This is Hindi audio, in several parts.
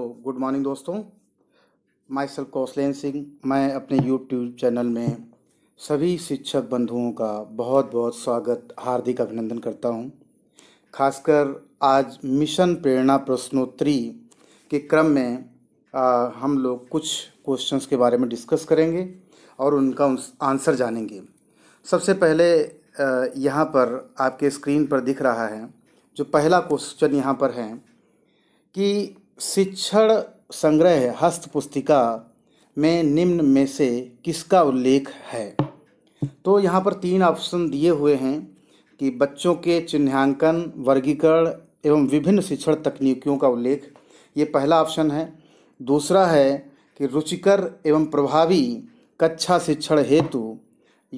तो गुड मॉर्निंग दोस्तों माई सेल्फ कौशलेन सिंह मैं अपने यूट्यूब चैनल में सभी शिक्षक बंधुओं का बहुत बहुत स्वागत हार्दिक अभिनंदन करता हूँ खासकर आज मिशन प्रेरणा प्रश्नोत्तरी के क्रम में आ, हम लोग कुछ क्वेश्चंस के बारे में डिस्कस करेंगे और उनका आंसर जानेंगे सबसे पहले यहाँ पर आपके स्क्रीन पर दिख रहा है जो पहला क्वेश्चन यहाँ पर है कि शिक्षण संग्रह हस्त पुस्तिका में निम्न में से किसका उल्लेख है तो यहाँ पर तीन ऑप्शन दिए हुए हैं कि बच्चों के चिन्हांकन वर्गीकरण एवं विभिन्न शिक्षण तकनीकियों का उल्लेख ये पहला ऑप्शन है दूसरा है कि रुचिकर एवं प्रभावी कक्षा शिक्षण हेतु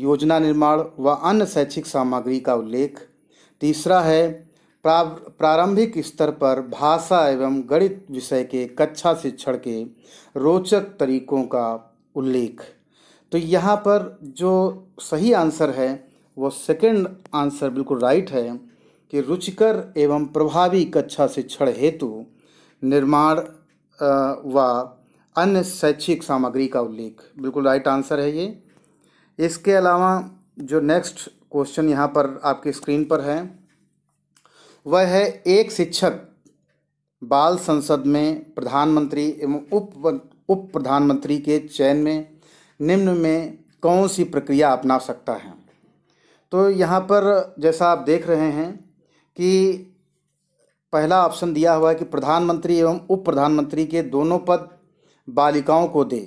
योजना निर्माण व अन्य शैक्षिक सामग्री का उल्लेख तीसरा है प्रारंभिक स्तर पर भाषा एवं गणित विषय के कक्षा शिक्षण के रोचक तरीकों का उल्लेख तो यहाँ पर जो सही आंसर है वो सेकंड आंसर बिल्कुल राइट है कि रुचिकर एवं प्रभावी कक्षा शिक्षण हेतु निर्माण व अन्य शैक्षिक सामग्री का उल्लेख बिल्कुल राइट आंसर है ये इसके अलावा जो नेक्स्ट क्वेश्चन यहाँ पर आपके स्क्रीन पर है वह है एक शिक्षक बाल संसद में प्रधानमंत्री एवं उप उप प्रधानमंत्री के चयन में निम्न में कौन सी प्रक्रिया अपना सकता है तो यहाँ पर जैसा आप देख रहे हैं कि पहला ऑप्शन दिया हुआ है कि प्रधानमंत्री एवं उप प्रधानमंत्री के दोनों पद बालिकाओं को दे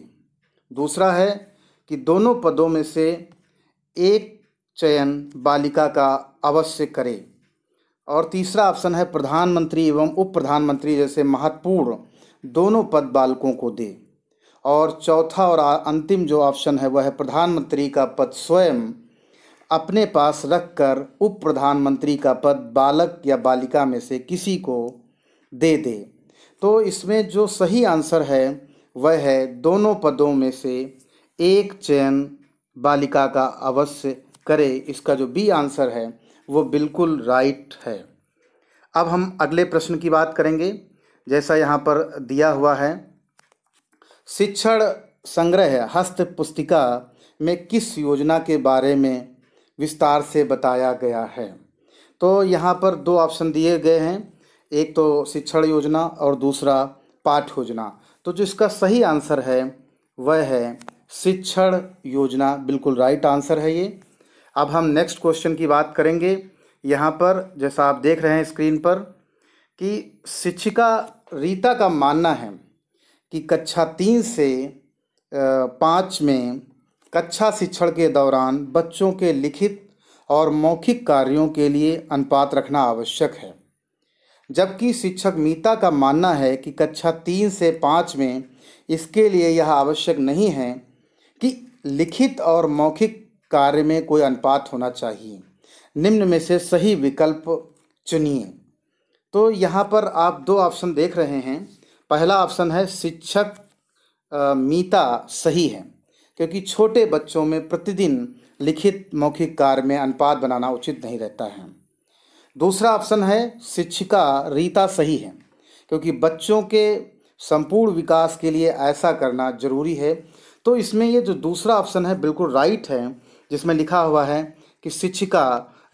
दूसरा है कि दोनों पदों में से एक चयन बालिका का अवश्य करें और तीसरा ऑप्शन है प्रधानमंत्री एवं उप प्रधानमंत्री जैसे महत्वपूर्ण दोनों पद बालकों को दे और चौथा और अंतिम जो ऑप्शन है वह है प्रधानमंत्री का पद स्वयं अपने पास रखकर उप प्रधानमंत्री का पद बालक या बालिका में से किसी को दे दे तो इसमें जो सही आंसर है वह है दोनों पदों में से एक चयन बालिका का अवश्य करे इसका जो बी आंसर है वो बिल्कुल राइट है अब हम अगले प्रश्न की बात करेंगे जैसा यहाँ पर दिया हुआ है शिक्षण संग्रह हस्त पुस्तिका में किस योजना के बारे में विस्तार से बताया गया है तो यहाँ पर दो ऑप्शन दिए गए हैं एक तो शिक्षण योजना और दूसरा पाठ योजना तो जिसका सही आंसर है वह है शिक्षण योजना बिल्कुल राइट आंसर है ये अब हम नेक्स्ट क्वेश्चन की बात करेंगे यहाँ पर जैसा आप देख रहे हैं स्क्रीन पर कि शिक्षिका रीता का मानना है कि कक्षा तीन से पाँच में कक्षा शिक्षण के दौरान बच्चों के लिखित और मौखिक कार्यों के लिए अनुपात रखना आवश्यक है जबकि शिक्षक मीता का मानना है कि कक्षा तीन से पाँच में इसके लिए यह आवश्यक नहीं है कि लिखित और मौखिक कार्य में कोई अनुपात होना चाहिए निम्न में से सही विकल्प चुनिए तो यहाँ पर आप दो ऑप्शन देख रहे हैं पहला ऑप्शन है शिक्षक मीता सही है क्योंकि छोटे बच्चों में प्रतिदिन लिखित मौखिक कार्य में अनुपात बनाना उचित नहीं रहता है दूसरा ऑप्शन है शिक्षिका रीता सही है क्योंकि बच्चों के संपूर्ण विकास के लिए ऐसा करना जरूरी है तो इसमें ये जो दूसरा ऑप्शन है बिल्कुल राइट है जिसमें लिखा हुआ है कि शिक्षिका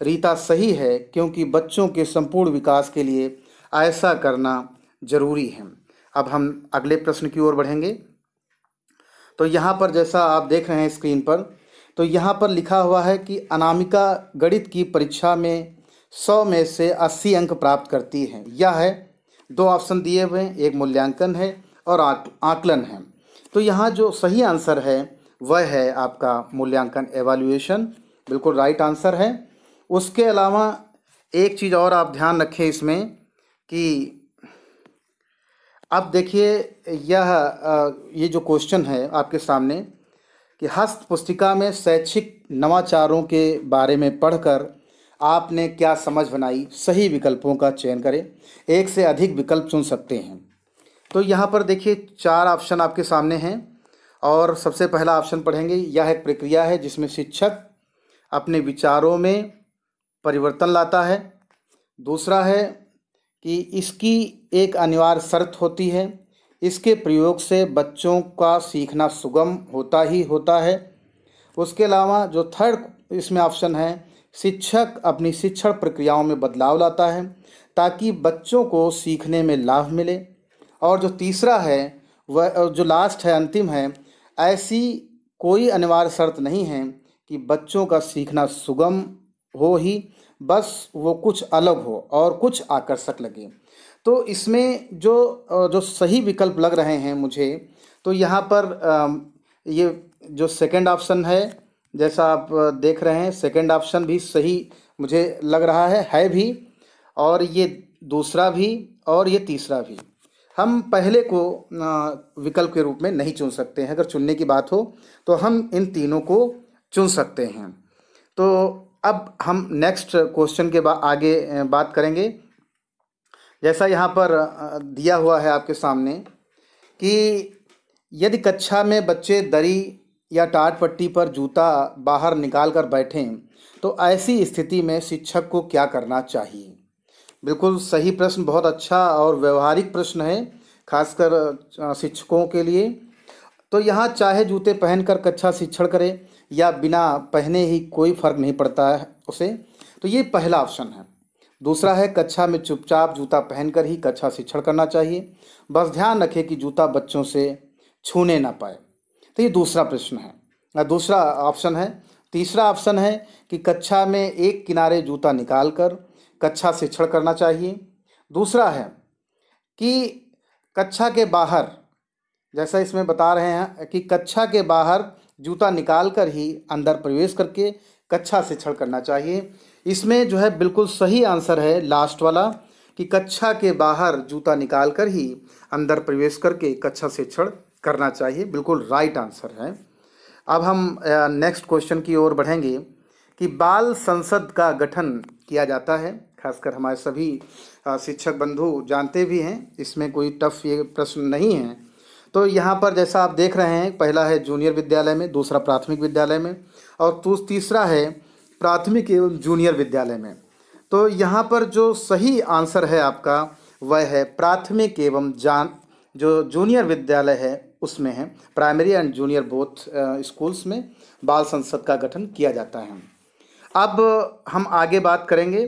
रीता सही है क्योंकि बच्चों के संपूर्ण विकास के लिए ऐसा करना जरूरी है अब हम अगले प्रश्न की ओर बढ़ेंगे तो यहाँ पर जैसा आप देख रहे हैं स्क्रीन पर तो यहाँ पर लिखा हुआ है कि अनामिका गणित की परीक्षा में सौ में से अस्सी अंक प्राप्त करती है यह है दो ऑप्शन दिए हुए हैं एक मूल्यांकन है और आकलन है तो यहाँ जो सही आंसर है वह है आपका मूल्यांकन एवाल्यूएशन बिल्कुल राइट आंसर है उसके अलावा एक चीज़ और आप ध्यान रखें इसमें कि अब देखिए यह ये जो क्वेश्चन है आपके सामने कि हस्त पुस्तिका में शैक्षिक नवाचारों के बारे में पढ़कर आपने क्या समझ बनाई सही विकल्पों का चयन करें एक से अधिक विकल्प चुन सकते हैं तो यहाँ पर देखिए चार ऑप्शन आपके सामने हैं और सबसे पहला ऑप्शन पढ़ेंगे यह एक प्रक्रिया है जिसमें शिक्षक अपने विचारों में परिवर्तन लाता है दूसरा है कि इसकी एक अनिवार्य शर्त होती है इसके प्रयोग से बच्चों का सीखना सुगम होता ही होता है उसके अलावा जो थर्ड इसमें ऑप्शन है शिक्षक अपनी शिक्षण प्रक्रियाओं में बदलाव लाता है ताकि बच्चों को सीखने में लाभ मिले और जो तीसरा है वह जो लास्ट है अंतिम है ऐसी कोई अनिवार्य शर्त नहीं है कि बच्चों का सीखना सुगम हो ही बस वो कुछ अलग हो और कुछ आकर्षक लगे तो इसमें जो जो सही विकल्प लग रहे हैं मुझे तो यहाँ पर ये जो सेकंड ऑप्शन है जैसा आप देख रहे हैं सेकंड ऑप्शन भी सही मुझे लग रहा है है भी और ये दूसरा भी और ये तीसरा भी हम पहले को विकल्प के रूप में नहीं चुन सकते हैं अगर चुनने की बात हो तो हम इन तीनों को चुन सकते हैं तो अब हम नेक्स्ट क्वेश्चन के बा, आगे बात करेंगे जैसा यहाँ पर दिया हुआ है आपके सामने कि यदि कक्षा में बच्चे दरी या टाट पट्टी पर जूता बाहर निकाल कर बैठें तो ऐसी स्थिति में शिक्षक को क्या करना चाहिए बिल्कुल सही प्रश्न बहुत अच्छा और व्यवहारिक प्रश्न है खासकर शिक्षकों के लिए तो यहाँ चाहे जूते पहनकर कक्षा शिक्षण करे या बिना पहने ही कोई फर्क नहीं पड़ता है उसे तो ये पहला ऑप्शन है दूसरा है कक्षा में चुपचाप जूता पहनकर ही कक्षा शिक्षण करना चाहिए बस ध्यान रखें कि जूता बच्चों से छूने ना पाए तो ये दूसरा प्रश्न है दूसरा ऑप्शन है तीसरा ऑप्शन है कि कक्षा में एक किनारे जूता निकाल कर कक्षा शिक्षण करना चाहिए दूसरा है कि कक्षा के बाहर जैसा इसमें बता रहे हैं कि कक्षा के बाहर जूता निकाल कर ही अंदर प्रवेश करके कक्षा शिक्षण करना चाहिए इसमें जो है बिल्कुल सही आंसर है लास्ट वाला कि कक्षा के बाहर जूता निकाल कर ही अंदर प्रवेश करके कक्षा शिक्षण करना चाहिए बिल्कुल राइट आंसर है अब हम नेक्स्ट क्वेश्चन की ओर बढ़ेंगे कि बाल संसद का गठन किया जाता है खासकर हमारे सभी शिक्षक बंधु जानते भी हैं इसमें कोई टफ ये प्रश्न नहीं है तो यहाँ पर जैसा आप देख रहे हैं पहला है जूनियर विद्यालय में दूसरा प्राथमिक विद्यालय में और तीसरा है प्राथमिक एवं जूनियर विद्यालय में तो यहाँ पर जो सही आंसर है आपका वह है प्राथमिक एवं जान जो जूनियर विद्यालय है उसमें है primary and junior both schools में बाल संसद का गठन किया जाता है अब हम आगे बात करेंगे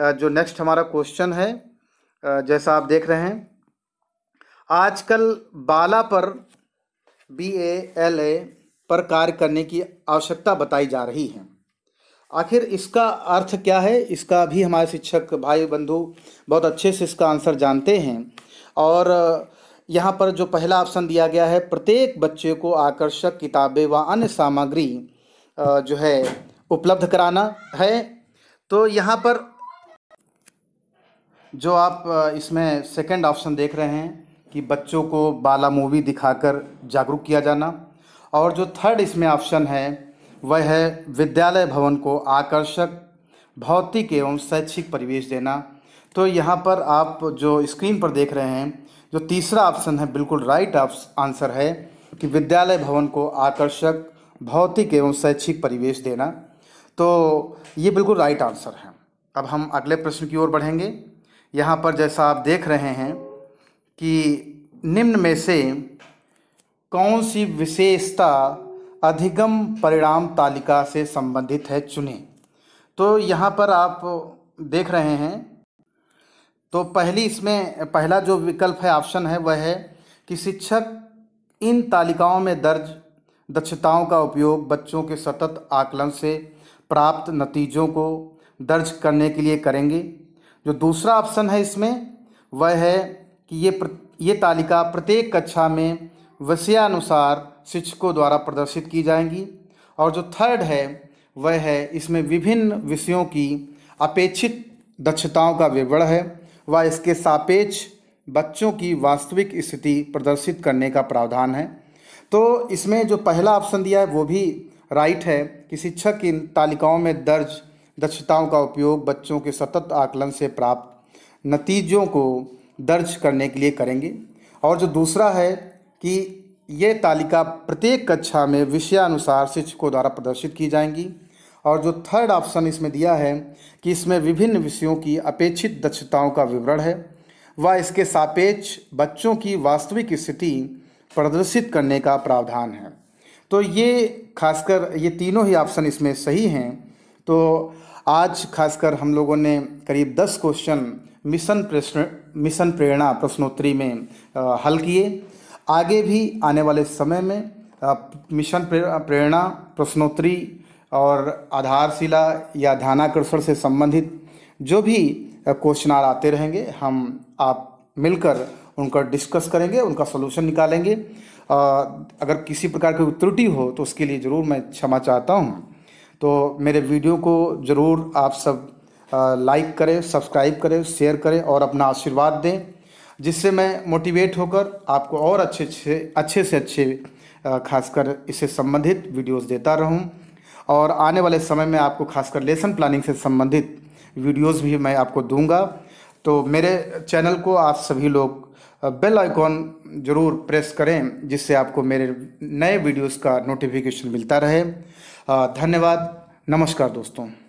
जो नेक्स्ट हमारा क्वेश्चन है जैसा आप देख रहे हैं आजकल बाला पर बी ए एल ए पर कार्य करने की आवश्यकता बताई जा रही है आखिर इसका अर्थ क्या है इसका भी हमारे शिक्षक भाई बंधु बहुत अच्छे से इसका आंसर जानते हैं और यहाँ पर जो पहला ऑप्शन दिया गया है प्रत्येक बच्चे को आकर्षक किताबें व अन्य सामग्री जो है उपलब्ध कराना है तो यहाँ पर जो आप इसमें सेकंड ऑप्शन देख रहे हैं कि बच्चों को बाला मूवी दिखाकर जागरूक किया जाना और जो थर्ड इसमें ऑप्शन है वह है विद्यालय भवन को आकर्षक भौतिक एवं शैक्षिक परिवेश देना तो यहाँ पर आप जो स्क्रीन पर देख रहे हैं जो तीसरा ऑप्शन है बिल्कुल राइट आंसर है कि विद्यालय भवन को आकर्षक भौतिक एवं शैक्षिक परिवेश देना तो ये बिल्कुल राइट आंसर है अब हम अगले प्रश्न की ओर बढ़ेंगे यहाँ पर जैसा आप देख रहे हैं कि निम्न में से कौन सी विशेषता अधिगम परिणाम तालिका से संबंधित है चुने तो यहाँ पर आप देख रहे हैं तो पहली इसमें पहला जो विकल्प है ऑप्शन है वह है कि शिक्षक इन तालिकाओं में दर्ज दक्षताओं का उपयोग बच्चों के सतत आकलन से प्राप्त नतीजों को दर्ज करने के लिए करेंगे जो दूसरा ऑप्शन है इसमें वह है कि ये प्र, ये तालिका प्रत्येक कक्षा में विषयानुसार शिक्षकों द्वारा प्रदर्शित की जाएंगी और जो थर्ड है वह है इसमें विभिन्न विषयों की अपेक्षित दक्षताओं का विवरण है व इसके सापेक्ष बच्चों की वास्तविक स्थिति प्रदर्शित करने का प्रावधान है तो इसमें जो पहला ऑप्शन दिया है वो भी राइट है कि शिक्षक इन तालिकाओं में दर्ज दक्षताओं का उपयोग बच्चों के सतत आकलन से प्राप्त नतीजों को दर्ज करने के लिए करेंगे और जो दूसरा है कि ये तालिका प्रत्येक कक्षा में विषयानुसार शिक्षकों द्वारा प्रदर्शित की जाएंगी और जो थर्ड ऑप्शन इसमें दिया है कि इसमें विभिन्न विषयों की अपेक्षित दक्षताओं का विवरण है व इसके सापेक्ष बच्चों की वास्तविक स्थिति प्रदर्शित करने का प्रावधान है तो ये खासकर ये तीनों ही ऑप्शन इसमें सही हैं तो आज खासकर हम लोगों ने करीब दस क्वेश्चन मिशन प्रश्न मिशन प्रेरणा प्रश्नोत्तरी में हल किए आगे भी आने वाले समय में मिशन प्रेरणा प्रश्नोत्तरी और आधारशिला या ध्यानाकर्षण से संबंधित जो भी क्वेश्चन आते रहेंगे हम आप मिलकर उनका डिस्कस करेंगे उनका सलूशन निकालेंगे अगर किसी प्रकार की त्रुटि हो तो उसके लिए ज़रूर मैं क्षमा चाहता हूँ तो मेरे वीडियो को ज़रूर आप सब लाइक करें सब्सक्राइब करें शेयर करें और अपना आशीर्वाद दें जिससे मैं मोटिवेट होकर आपको और अच्छे अच्छे अच्छे से अच्छे खासकर इससे संबंधित वीडियोस देता रहूं और आने वाले समय में आपको खासकर लेसन प्लानिंग से संबंधित वीडियोस भी मैं आपको दूंगा तो मेरे चैनल को आप सभी लोग बेल आइकॉन ज़रूर प्रेस करें जिससे आपको मेरे नए वीडियोस का नोटिफिकेशन मिलता रहे धन्यवाद नमस्कार दोस्तों